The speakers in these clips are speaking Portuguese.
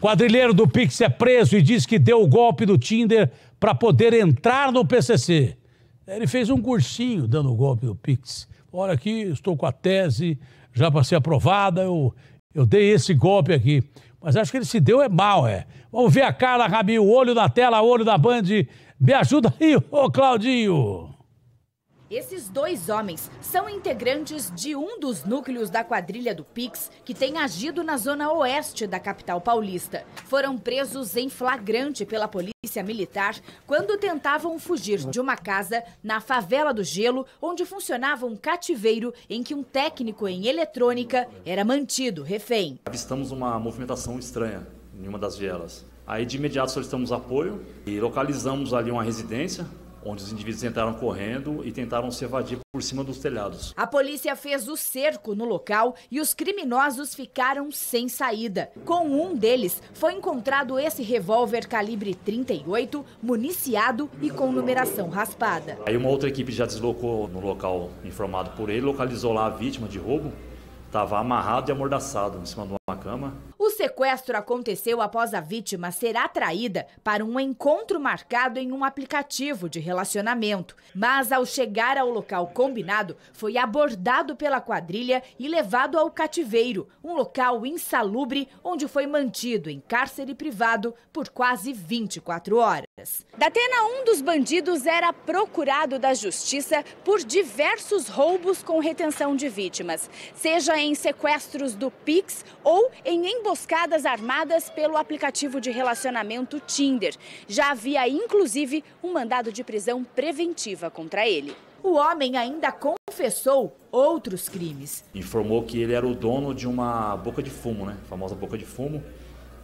Quadrilheiro do Pix é preso e diz que deu o golpe do Tinder para poder entrar no PCC. Ele fez um cursinho dando o golpe do Pix. Olha aqui, estou com a tese, já para ser aprovada, eu, eu dei esse golpe aqui. Mas acho que ele se deu é mal, é. Vamos ver a cara, o olho na tela, olho da Band. Me ajuda aí, ô Claudinho. Esses dois homens são integrantes de um dos núcleos da quadrilha do Pix, que tem agido na zona oeste da capital paulista. Foram presos em flagrante pela polícia militar quando tentavam fugir de uma casa na favela do Gelo, onde funcionava um cativeiro em que um técnico em eletrônica era mantido refém. Avistamos uma movimentação estranha em uma das vielas. Aí de imediato solicitamos apoio e localizamos ali uma residência onde os indivíduos entraram correndo e tentaram se evadir por cima dos telhados. A polícia fez o cerco no local e os criminosos ficaram sem saída. Com um deles foi encontrado esse revólver calibre 38, municiado e com numeração raspada. Aí uma outra equipe já deslocou no local informado por ele, localizou lá a vítima de roubo estava amarrado e amordaçado em cima de uma cama. O sequestro aconteceu após a vítima ser atraída para um encontro marcado em um aplicativo de relacionamento. Mas ao chegar ao local combinado, foi abordado pela quadrilha e levado ao cativeiro, um local insalubre onde foi mantido em cárcere privado por quase 24 horas. Datena, um dos bandidos, era procurado da justiça por diversos roubos com retenção de vítimas, seja em sequestros do Pix ou em emboscadas armadas pelo aplicativo de relacionamento Tinder. Já havia, inclusive, um mandado de prisão preventiva contra ele. O homem ainda confessou outros crimes. Informou que ele era o dono de uma boca de fumo, né? A famosa boca de fumo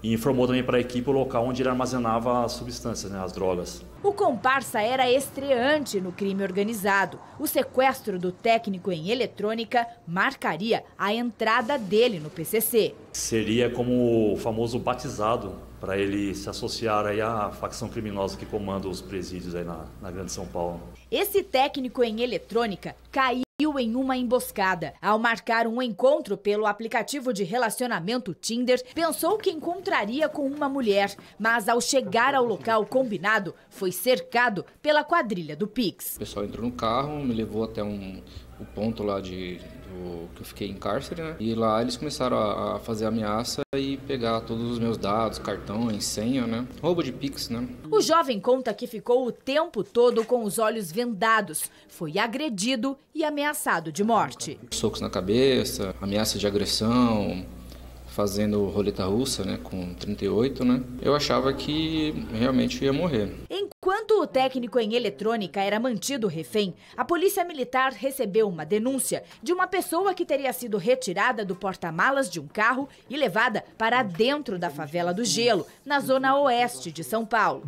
e informou também para a equipe o local onde ele armazenava as substâncias, né, as drogas. O comparsa era estreante no crime organizado. O sequestro do técnico em eletrônica marcaria a entrada dele no PCC. Seria como o famoso batizado para ele se associar aí à facção criminosa que comanda os presídios aí na, na Grande São Paulo. Esse técnico em eletrônica caiu em uma emboscada. Ao marcar um encontro pelo aplicativo de relacionamento Tinder, pensou que encontraria com uma mulher, mas ao chegar ao local combinado, foi cercado pela quadrilha do Pix. O pessoal entrou no carro, me levou até um, o ponto lá de que eu fiquei em cárcere, né? E lá eles começaram a, a, fazer ameaça e pegar todos os meus dados, cartões, senha, né? Roubo de Pix, né? O jovem conta que ficou o tempo todo com os olhos vendados, foi agredido e ameaçado de morte. Socos na cabeça, ameaça de agressão, fazendo roleta russa, né, com 38, né? Eu achava que realmente ia morrer. Em Enquanto o técnico em eletrônica era mantido refém, a Polícia Militar recebeu uma denúncia de uma pessoa que teria sido retirada do porta-malas de um carro e levada para dentro da favela do Gelo, na zona oeste de São Paulo.